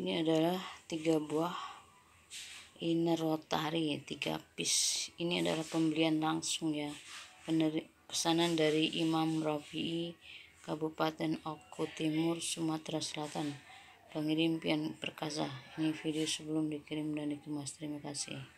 ini adalah tiga buah inner rotary tiga piece ini adalah pembelian langsung ya Pener pesanan dari Imam Rafi'i Kabupaten Oku Timur Sumatera Selatan pengirim Pian Perkasa ini video sebelum dikirim dan dikemas terima kasih